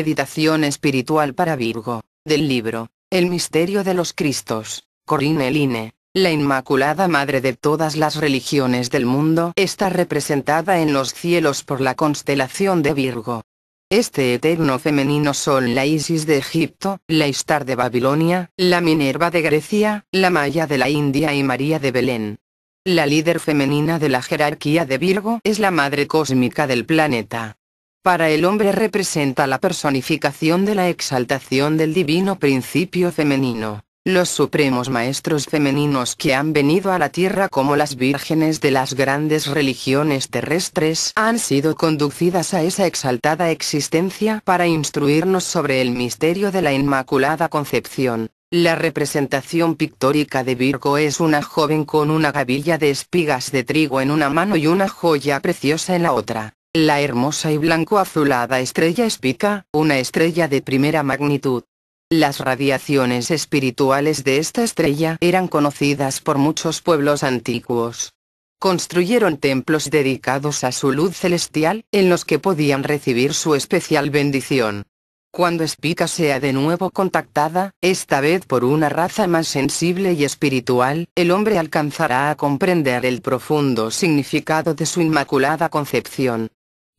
Meditación espiritual para Virgo, del libro, El misterio de los Cristos, Corinne Line. La Inmaculada Madre de todas las religiones del mundo está representada en los cielos por la constelación de Virgo. Este eterno femenino son la Isis de Egipto, la Istar de Babilonia, la Minerva de Grecia, la Maya de la India y María de Belén. La líder femenina de la jerarquía de Virgo es la Madre Cósmica del planeta. Para el hombre representa la personificación de la exaltación del divino principio femenino. Los supremos maestros femeninos que han venido a la tierra como las vírgenes de las grandes religiones terrestres han sido conducidas a esa exaltada existencia para instruirnos sobre el misterio de la Inmaculada Concepción. La representación pictórica de Virgo es una joven con una gavilla de espigas de trigo en una mano y una joya preciosa en la otra. La hermosa y blanco azulada estrella espica, una estrella de primera magnitud. Las radiaciones espirituales de esta estrella eran conocidas por muchos pueblos antiguos. Construyeron templos dedicados a su luz celestial, en los que podían recibir su especial bendición. Cuando Espica sea de nuevo contactada, esta vez por una raza más sensible y espiritual, el hombre alcanzará a comprender el profundo significado de su inmaculada concepción.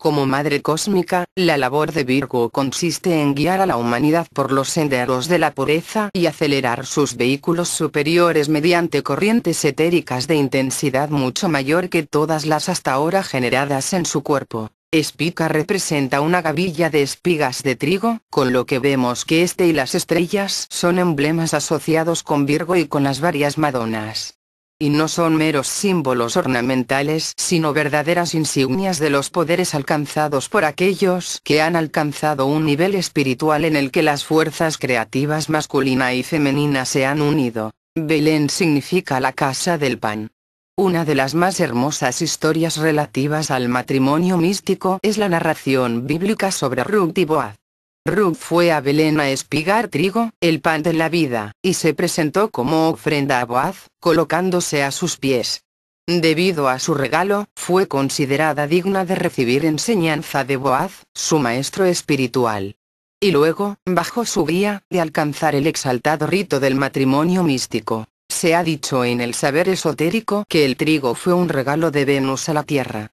Como madre cósmica, la labor de Virgo consiste en guiar a la humanidad por los senderos de la pureza y acelerar sus vehículos superiores mediante corrientes etéricas de intensidad mucho mayor que todas las hasta ahora generadas en su cuerpo. Espica representa una gavilla de espigas de trigo, con lo que vemos que este y las estrellas son emblemas asociados con Virgo y con las varias Madonas y no son meros símbolos ornamentales, sino verdaderas insignias de los poderes alcanzados por aquellos que han alcanzado un nivel espiritual en el que las fuerzas creativas masculina y femenina se han unido. Belén significa la casa del pan. Una de las más hermosas historias relativas al matrimonio místico es la narración bíblica sobre Ruth y Boaz. Ruth fue a Belén a espigar trigo, el pan de la vida, y se presentó como ofrenda a Boaz, colocándose a sus pies. Debido a su regalo, fue considerada digna de recibir enseñanza de Boaz, su maestro espiritual. Y luego, bajo su guía, de alcanzar el exaltado rito del matrimonio místico. Se ha dicho en el saber esotérico que el trigo fue un regalo de Venus a la tierra.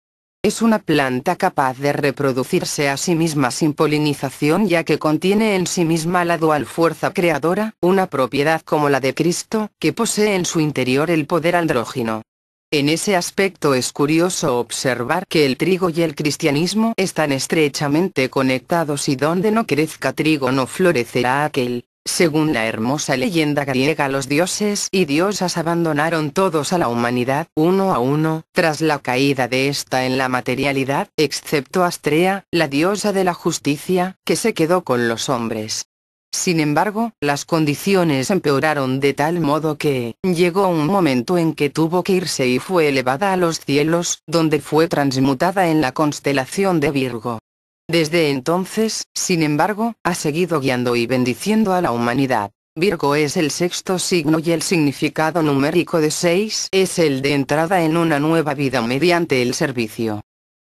Es una planta capaz de reproducirse a sí misma sin polinización ya que contiene en sí misma la dual fuerza creadora, una propiedad como la de Cristo, que posee en su interior el poder andrógino. En ese aspecto es curioso observar que el trigo y el cristianismo están estrechamente conectados y donde no crezca trigo no florecerá aquel. Según la hermosa leyenda griega los dioses y diosas abandonaron todos a la humanidad, uno a uno, tras la caída de esta en la materialidad, excepto Astrea, la diosa de la justicia, que se quedó con los hombres. Sin embargo, las condiciones empeoraron de tal modo que, llegó un momento en que tuvo que irse y fue elevada a los cielos, donde fue transmutada en la constelación de Virgo. Desde entonces, sin embargo, ha seguido guiando y bendiciendo a la humanidad. Virgo es el sexto signo y el significado numérico de seis es el de entrada en una nueva vida mediante el servicio.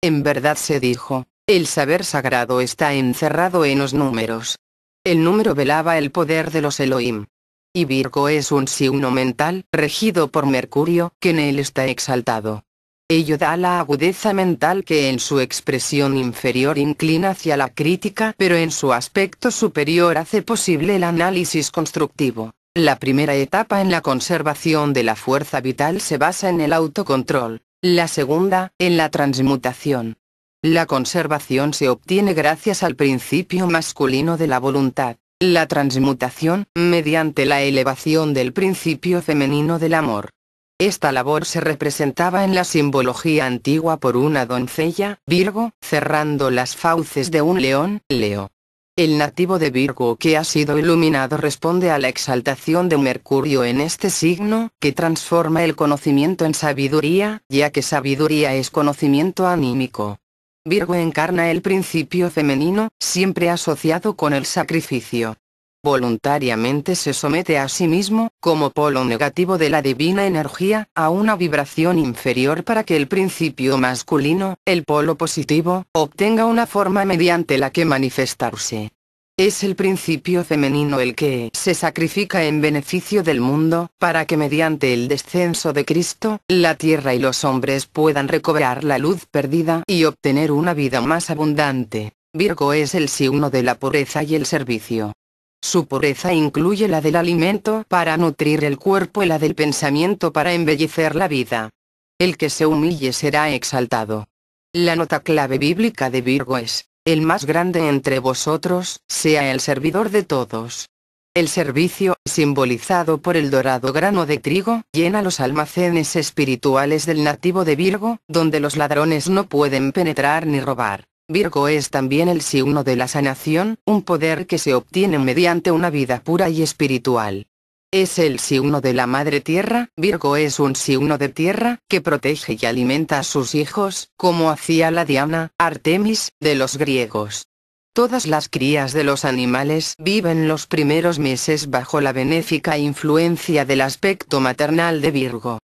En verdad se dijo, el saber sagrado está encerrado en los números. El número velaba el poder de los Elohim. Y Virgo es un signo mental, regido por Mercurio, que en él está exaltado. Ello da la agudeza mental que en su expresión inferior inclina hacia la crítica pero en su aspecto superior hace posible el análisis constructivo. La primera etapa en la conservación de la fuerza vital se basa en el autocontrol, la segunda, en la transmutación. La conservación se obtiene gracias al principio masculino de la voluntad, la transmutación, mediante la elevación del principio femenino del amor. Esta labor se representaba en la simbología antigua por una doncella, Virgo, cerrando las fauces de un león, Leo. El nativo de Virgo que ha sido iluminado responde a la exaltación de Mercurio en este signo, que transforma el conocimiento en sabiduría, ya que sabiduría es conocimiento anímico. Virgo encarna el principio femenino, siempre asociado con el sacrificio voluntariamente se somete a sí mismo, como polo negativo de la divina energía, a una vibración inferior para que el principio masculino, el polo positivo, obtenga una forma mediante la que manifestarse. Es el principio femenino el que se sacrifica en beneficio del mundo, para que mediante el descenso de Cristo, la tierra y los hombres puedan recobrar la luz perdida y obtener una vida más abundante. Virgo es el signo de la pureza y el servicio. Su pureza incluye la del alimento para nutrir el cuerpo y la del pensamiento para embellecer la vida. El que se humille será exaltado. La nota clave bíblica de Virgo es, el más grande entre vosotros, sea el servidor de todos. El servicio, simbolizado por el dorado grano de trigo, llena los almacenes espirituales del nativo de Virgo, donde los ladrones no pueden penetrar ni robar. Virgo es también el signo de la sanación, un poder que se obtiene mediante una vida pura y espiritual. Es el signo de la Madre Tierra, Virgo es un signo de tierra, que protege y alimenta a sus hijos, como hacía la Diana, Artemis, de los griegos. Todas las crías de los animales viven los primeros meses bajo la benéfica influencia del aspecto maternal de Virgo.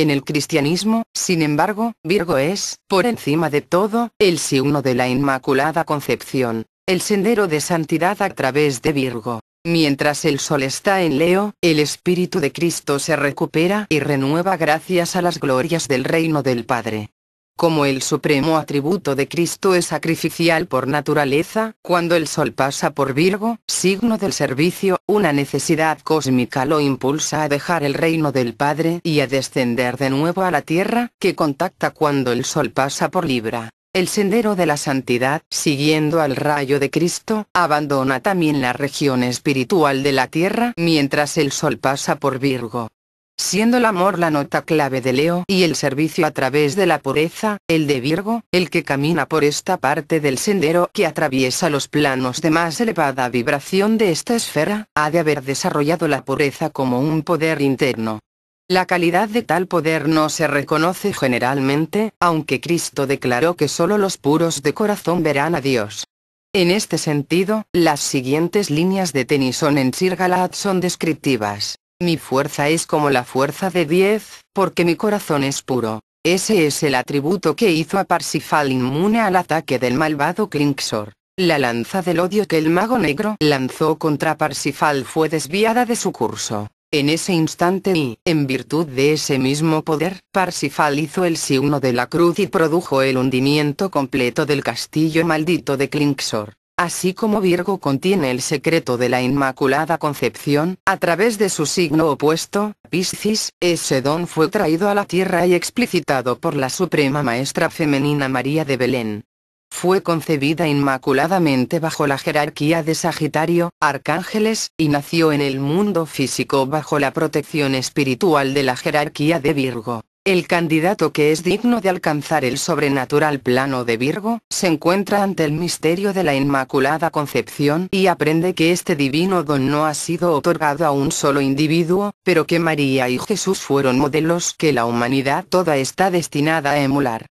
En el cristianismo, sin embargo, Virgo es, por encima de todo, el signo de la Inmaculada Concepción, el sendero de santidad a través de Virgo. Mientras el sol está en Leo, el Espíritu de Cristo se recupera y renueva gracias a las glorias del reino del Padre como el supremo atributo de Cristo es sacrificial por naturaleza, cuando el sol pasa por Virgo, signo del servicio, una necesidad cósmica lo impulsa a dejar el reino del Padre y a descender de nuevo a la tierra, que contacta cuando el sol pasa por Libra. El sendero de la santidad, siguiendo al rayo de Cristo, abandona también la región espiritual de la tierra mientras el sol pasa por Virgo siendo el amor la nota clave de Leo y el servicio a través de la pureza, el de Virgo, el que camina por esta parte del sendero que atraviesa los planos de más elevada vibración de esta esfera, ha de haber desarrollado la pureza como un poder interno. La calidad de tal poder no se reconoce generalmente, aunque Cristo declaró que solo los puros de corazón verán a Dios. En este sentido, las siguientes líneas de Tennyson en Sir Galahad son descriptivas. Mi fuerza es como la fuerza de diez, porque mi corazón es puro. Ese es el atributo que hizo a Parsifal inmune al ataque del malvado Klinksor. La lanza del odio que el mago negro lanzó contra Parsifal fue desviada de su curso. En ese instante y, en virtud de ese mismo poder, Parsifal hizo el signo de la cruz y produjo el hundimiento completo del castillo maldito de Klinxor. Así como Virgo contiene el secreto de la Inmaculada Concepción, a través de su signo opuesto, Piscis, ese don fue traído a la tierra y explicitado por la Suprema Maestra Femenina María de Belén. Fue concebida inmaculadamente bajo la jerarquía de Sagitario, Arcángeles, y nació en el mundo físico bajo la protección espiritual de la jerarquía de Virgo. El candidato que es digno de alcanzar el sobrenatural plano de Virgo, se encuentra ante el misterio de la Inmaculada Concepción y aprende que este divino don no ha sido otorgado a un solo individuo, pero que María y Jesús fueron modelos que la humanidad toda está destinada a emular.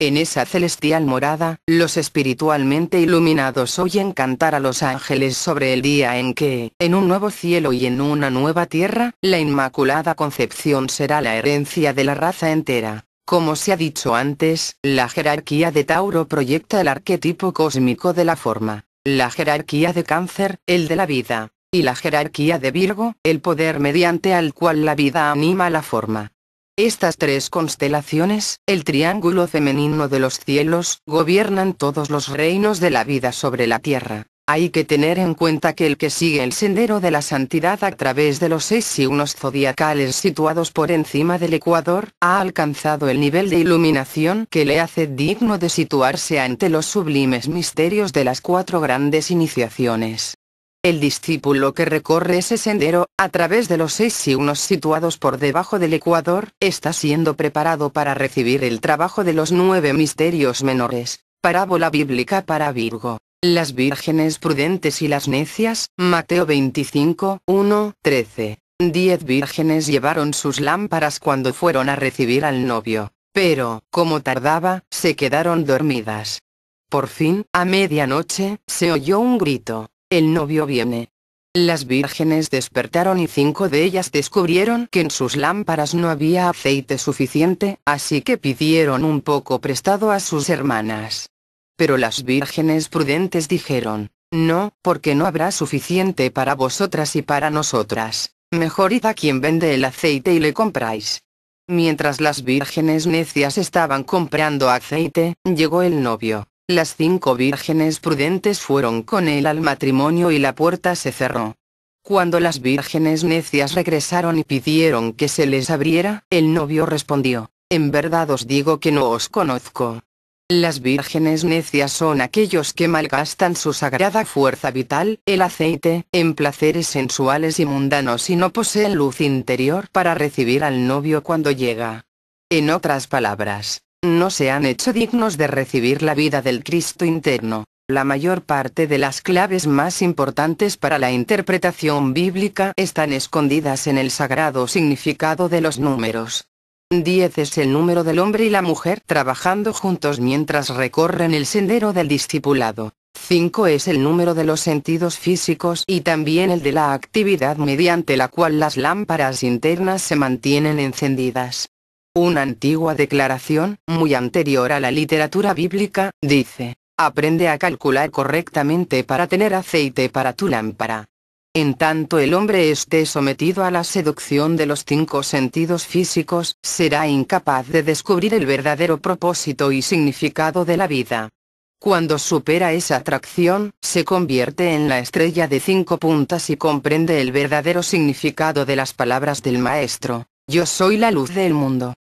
En esa celestial morada, los espiritualmente iluminados oyen cantar a los ángeles sobre el día en que, en un nuevo cielo y en una nueva tierra, la Inmaculada Concepción será la herencia de la raza entera. Como se ha dicho antes, la jerarquía de Tauro proyecta el arquetipo cósmico de la forma, la jerarquía de Cáncer, el de la vida, y la jerarquía de Virgo, el poder mediante al cual la vida anima la forma. Estas tres constelaciones, el triángulo femenino de los cielos, gobiernan todos los reinos de la vida sobre la tierra. Hay que tener en cuenta que el que sigue el sendero de la santidad a través de los seis signos zodiacales situados por encima del ecuador, ha alcanzado el nivel de iluminación que le hace digno de situarse ante los sublimes misterios de las cuatro grandes iniciaciones. El discípulo que recorre ese sendero, a través de los seis signos situados por debajo del ecuador, está siendo preparado para recibir el trabajo de los nueve misterios menores. Parábola bíblica para Virgo. Las vírgenes prudentes y las necias, Mateo 25, 1, 13. Diez vírgenes llevaron sus lámparas cuando fueron a recibir al novio, pero, como tardaba, se quedaron dormidas. Por fin, a medianoche, se oyó un grito. El novio viene. Las vírgenes despertaron y cinco de ellas descubrieron que en sus lámparas no había aceite suficiente, así que pidieron un poco prestado a sus hermanas. Pero las vírgenes prudentes dijeron, no, porque no habrá suficiente para vosotras y para nosotras, mejor id a quien vende el aceite y le compráis. Mientras las vírgenes necias estaban comprando aceite, llegó el novio. Las cinco vírgenes prudentes fueron con él al matrimonio y la puerta se cerró. Cuando las vírgenes necias regresaron y pidieron que se les abriera, el novio respondió, En verdad os digo que no os conozco. Las vírgenes necias son aquellos que malgastan su sagrada fuerza vital, el aceite, en placeres sensuales y mundanos y no poseen luz interior para recibir al novio cuando llega. En otras palabras, no se han hecho dignos de recibir la vida del Cristo interno. La mayor parte de las claves más importantes para la interpretación bíblica están escondidas en el sagrado significado de los números. 10 es el número del hombre y la mujer trabajando juntos mientras recorren el sendero del discipulado. 5 es el número de los sentidos físicos y también el de la actividad mediante la cual las lámparas internas se mantienen encendidas. Una antigua declaración, muy anterior a la literatura bíblica, dice, aprende a calcular correctamente para tener aceite para tu lámpara. En tanto el hombre esté sometido a la seducción de los cinco sentidos físicos, será incapaz de descubrir el verdadero propósito y significado de la vida. Cuando supera esa atracción, se convierte en la estrella de cinco puntas y comprende el verdadero significado de las palabras del Maestro. Yo soy la luz del mundo.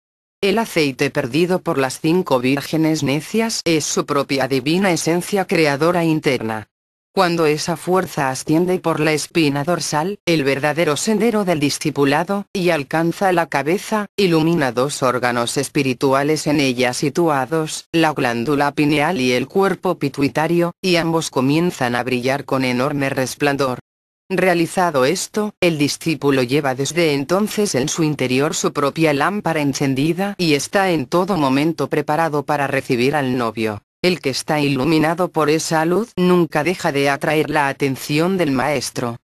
El aceite perdido por las cinco vírgenes necias es su propia divina esencia creadora interna. Cuando esa fuerza asciende por la espina dorsal, el verdadero sendero del discipulado, y alcanza la cabeza, ilumina dos órganos espirituales en ella situados, la glándula pineal y el cuerpo pituitario, y ambos comienzan a brillar con enorme resplandor. Realizado esto, el discípulo lleva desde entonces en su interior su propia lámpara encendida y está en todo momento preparado para recibir al novio. El que está iluminado por esa luz nunca deja de atraer la atención del maestro.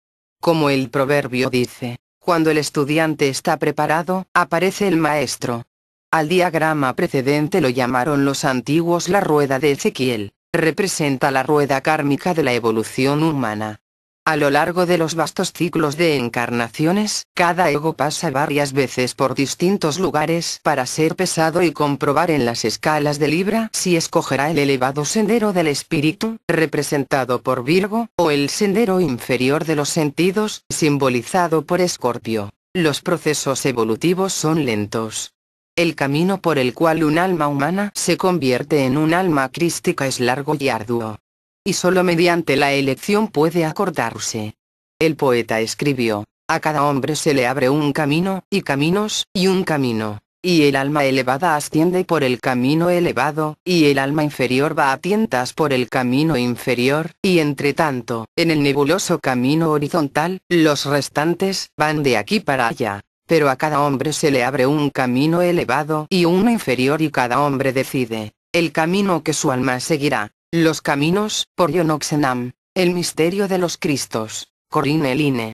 Como el proverbio dice, cuando el estudiante está preparado, aparece el maestro. Al diagrama precedente lo llamaron los antiguos la rueda de Ezequiel, representa la rueda kármica de la evolución humana. A lo largo de los vastos ciclos de encarnaciones, cada ego pasa varias veces por distintos lugares para ser pesado y comprobar en las escalas de Libra si escogerá el elevado sendero del espíritu, representado por Virgo, o el sendero inferior de los sentidos, simbolizado por Escorpio. Los procesos evolutivos son lentos. El camino por el cual un alma humana se convierte en un alma crística es largo y arduo y solo mediante la elección puede acordarse. El poeta escribió, a cada hombre se le abre un camino, y caminos, y un camino, y el alma elevada asciende por el camino elevado, y el alma inferior va a tientas por el camino inferior, y entre tanto, en el nebuloso camino horizontal, los restantes van de aquí para allá. Pero a cada hombre se le abre un camino elevado y uno inferior y cada hombre decide el camino que su alma seguirá. Los caminos, por Yonoxenam, El misterio de los Cristos. Corinne Line.